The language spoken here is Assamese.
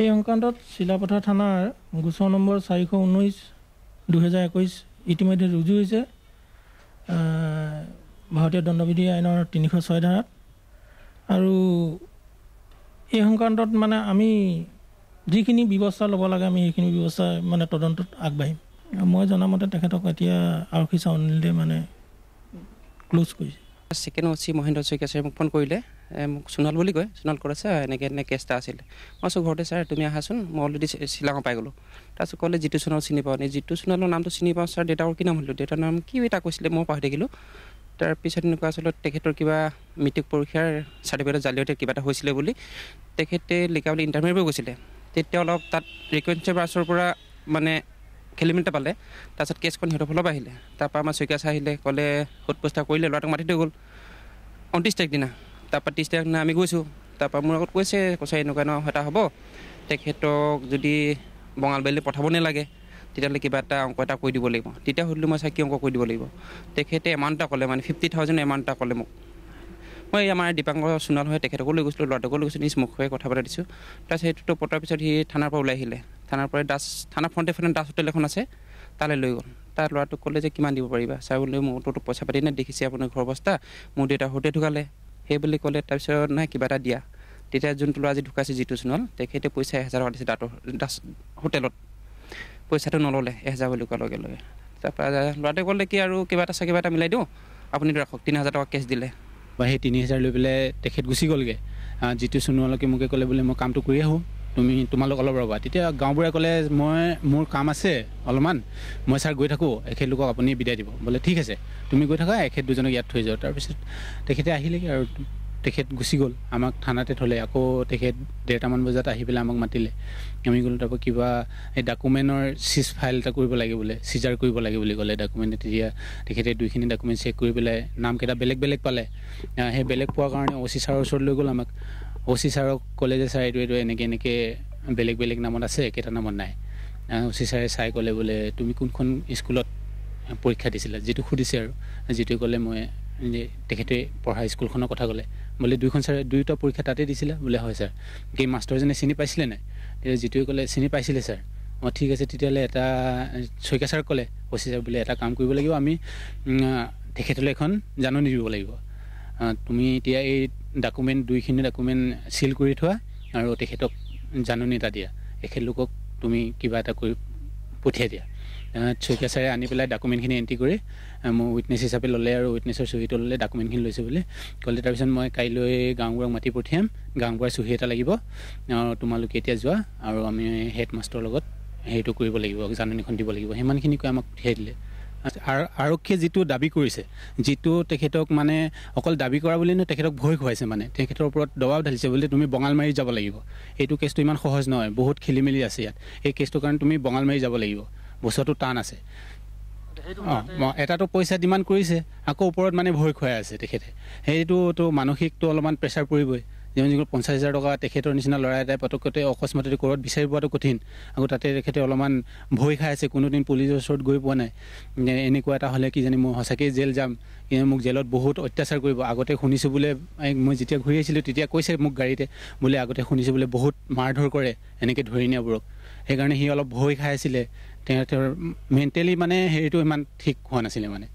এই সংক্ৰান্তত চিলাপথাৰ থানাৰ গোচৰ নম্বৰ চাৰিশ ঊনৈছ দুহেজাৰ একৈছ ইতিমধ্যে ৰুজু হৈছে ভাৰতীয় দণ্ডবিধি আইনৰ তিনিশ ছয় ধাৰাত আৰু এই সংক্ৰান্তত মানে আমি যিখিনি ব্যৱস্থা ল'ব লাগে আমি সেইখিনি ব্যৱস্থা মানে তদন্তত আগবাঢ়িম মই জনামতে তেখেতক এতিয়া আৰক্ষী চাউনিলে মানে ক্ল'জ কৰিছে second O' C Mahendra Saikia চাৰে মোক ফোন কৰিলে মোক সোণোৱাল বুলি কয় সোণোৱাল কৰে ছাৰ এনেকৈ এনেকৈ কেছ এটা আছিলে মই আছোঁ ঘৰতে ছাৰ তুমি আহাচোন মই অলৰেডি শ্বিলঙত পাই গ'লোঁ তাৰপিছত ক'লে জিতু সোণোৱাল চিনি পাওঁ নেকি জিতু সোণোৱালৰ নামটো চিনি পাওঁ ছাৰ দেউতাকৰ কি নাম হ'লোঁ দেউতাৰ নাম কি এটা কৈছিলে মই পাহৰি থাকিলোঁ তাৰপিছত এনেকুৱা আচলতে তেখেতৰ কিবা মেট্ৰিক পৰীক্ষাৰ চাৰ্টিফিকেটৰ জালিয়তে কিবা এটা হৈছিলে বুলি তেখেতে লিখা বুলি ইণ্টাৰভিউ গৈছিলে তেতিয়া অলপ তাত ৰিকুৱেঞ্চাৰ ব্ৰাছৰ পৰা মানে খেলিমেলিটা পালে তাৰপিছত কেছখন সিহঁতৰ ফলপ আহিলে তাৰপৰা আমাৰ শইকীয়া ছাৰ আহিলে ক'লে সোধ পোছ কৰিলে ল'ৰাটোক মাতি থৈ গ'ল ঊনত্ৰিছ তাৰিখ দিনা তাপা ত্ৰিছ দিনা আমি গৈছোঁ তাৰপৰা মোৰ আগত কৈছে কছাৰী এনেকুৱা ন এটা হ'ব তেখেতক যদি বঙালবাৰীলৈ পঠাব নালাগে তেতিয়াহ'লে কিবা এটা অংক এটা কৈ দিব লাগিব তেতিয়া সুধিলোঁ মই চাই কি অংক কৰি দিব লাগিব তেখেতে এমাউণ্ট এটা ক'লে মানে ফিফটি থাউজেণ্ড এমাউণ্ট এটা ক'লে মোক মই আমাৰ দীপাংকৰ সোণাল হয় তেখেতকো লৈ গৈছিলোঁ ল'ৰাটোকো লৈ গৈছিলোঁ নিজ মুখে কথা পতা দিছোঁ তাৰপিছত সেইটোতো পতাৰ পিছত সি থানাৰ পৰা ওলাই আহিলে থানাৰ পৰা ডাছ থানা ফ্ৰণ্টে ফ্ৰণ্টে ডাছ হোটেল এখন আছে তালৈ লৈ গ'ল তাৰ ল'ৰাটোক ক'লে যে কিমান দিব পাৰিবা ছাৰ বোলে মোৰতো পইচা পাতি নাই দেখিছে আপোনাৰ ঘৰৰ অৱস্থা মোৰ দেউতা সৰুতে ঢুকালে সেই বুলি ক'লে তাৰপিছত নাই কিবা এটা দিয়া তেতিয়া যোনটো ল'ৰা আজি ঢুকাইছে যিটো চোনল তেখেতে পইচা এহেজাৰ টকা দিছে দাঁতৰ দাঁত হোটেলত পইচাটো নল'লে এহেজাৰ বুলি কোৱাৰ লগে লগে তাৰপৰা ল'ৰাটোৱে ক'লে কি আৰু কিবা এটা চা কিবা এটা মিলাই দিওঁ আপুনি ৰাখক তিনি হাজাৰ টকা কেছ দিলে বা সেই তিনি হাজাৰ লৈ পেলাই তেখেত গুচি গ'লগৈ যিটো চোনোৱালৈকে মোকে ক'লে বোলে মই কামটো কৰি আহোঁ তুমি তোমালোক অলপ ৰ'বা তেতিয়া গাঁওবুঢ়াই ক'লে মই মোৰ কাম আছে অলপমান মই ছাৰ গৈ থাকোঁ এখেতলোকক আপুনি বিদায় দিব বোলে ঠিক আছে তুমি গৈ থাকা এখেত দুজনক ইয়াত থৈ যোৱা তাৰপিছত তেখেতে আহিলেগৈ আৰু তেখেত গুচি গ'ল আমাক থানাতে থ'লে আকৌ তেখেত ডেৰটামান বজাত আহি পেলাই আমাক মাতিলে আমি গ'লোঁ তাৰপৰা কিবা এই ডকুমেণ্টৰ চিজ ফাইল এটা কৰিব লাগে বোলে চিজাৰ কৰিব লাগে বুলি ক'লে ডকুমেণ্ট তেতিয়া তেখেতে দুইখিনি ডকুমেণ্ট চেক কৰি পেলাই নামকেইটা বেলেগ বেলেগ পালে সেই বেলেগ পোৱাৰ কাৰণে অ' চি ছাৰৰ ওচৰত লৈ গ'ল আমাক অ' চি ছাৰক ক'লে যে ছাৰ এইটো এইটো এনেকৈ এনেকৈ বেলেগ বেলেগ নামত আছে একেটা নামত নাই অ' চি ছাৰে চাই ক'লে বোলে তুমি কোনখন স্কুলত পৰীক্ষা দিছিলা যিটো সুধিছে আৰু যিটোৱে ক'লে মই তেখেতে পঢ়া স্কুলখনৰ কথা ক'লে বোলে দুইখন ছাৰে দুয়োটা পৰীক্ষা তাতে দিছিলা বোলে হয় ছাৰ গেম মাষ্টৰজনে চিনি পাইছিলে নাই তেতিয়া যিটোৱে ক'লে চিনি পাইছিলে ছাৰ অঁ ঠিক আছে তেতিয়াহ'লে এটা শইকীয়া ছাৰক ক'লে অ' ছাৰ বোলে এটা কাম কৰিব লাগিব আমি তেখেতলৈ এখন জাননী দিব লাগিব তুমি এতিয়া এই ডকুমেণ্ট দুইখিনি ডকুমেণ্ট চিল কৰি থোৱা আৰু তেখেতক জাননী এটা দিয়া এখেতলোকক তুমি কিবা এটা কৰি পঠিয়াই দিয়া শইকীয়া ছাৰে আনি পেলাই ডকুমেণ্টখিনি এণ্ট্ৰি কৰি মোৰ উইটনেছ হিচাপে ল'লে আৰু উইটনেছৰ চহীটো ল'লে ডকুমেণ্টখিনি লৈছে বুলি ক'লে তাৰপিছত মই কাইলৈ গাঁওবুঢ়াক মাতি পঠিয়াম গাঁওবুঢ়াৰ চহী এটা লাগিব আৰু তোমালোকে এতিয়া যোৱা আৰু আমি হেডমাষ্টৰ লগত সেইটো কৰিব লাগিব জাননীখন দিব লাগিব সিমানখিনিকৈ আমাক পঠিয়াই দিলে আৰক্ষীয়ে যিটো দাবী কৰিছে যিটো তেখেতক মানে অকল দাবী কৰা বুলি নহয় তেখেতক ভয় খুৱাইছে মানে তেখেতৰ ওপৰত দবাব ঢালিছে বুলি তুমি বঙালমাৰীত যাব লাগিব এইটো কেছটো ইমান সহজ নহয় বহুত খেলি মেলি আছে ইয়াত এই কেছটোৰ কাৰণে তুমি বঙাল মাৰি যাব লাগিব বছৰটো টান আছে অঁ এটাতো পইচা ডিমাণ্ড কৰিছে আকৌ ওপৰত মানে ভয় খুৱাই আছে তেখেতে সেইটোতো মানসিকটো অলপমান প্ৰেছাৰ পৰিবই যিমান যিগুলো পঞ্চাছ হাজাৰ টকা তেখেতৰ নিচিনা ল'ৰা এটাই পটককৈ অকস্মাতে ক'ৰবাত বিচাৰি পোৱাটো কঠিন আকৌ তাতে তেখেতে অলপমান ভয় খাই আছে কোনোদিন পুলিচৰ ওচৰত গৈ পোৱা নাই এনেকুৱা এটা হ'লে কিজানি মই সঁচাকৈয়ে জেল যাম কিন্তু মোক জেলত বহুত অত্যাচাৰ কৰিব আগতে শুনিছোঁ বোলে মই যেতিয়া ঘূৰি আহিছিলোঁ তেতিয়া কৈছে মোক গাড়ীতে বোলে আগতে শুনিছোঁ বোলে বহুত মাৰ ধৰ কৰে এনেকৈ ধৰি নিয়াবোৰক সেইকাৰণে সি অলপ ভয় খাই আছিলে তেওঁৰ মেণ্টেলি মানে হেৰিটো ইমান ঠিক হোৱা নাছিলে মানে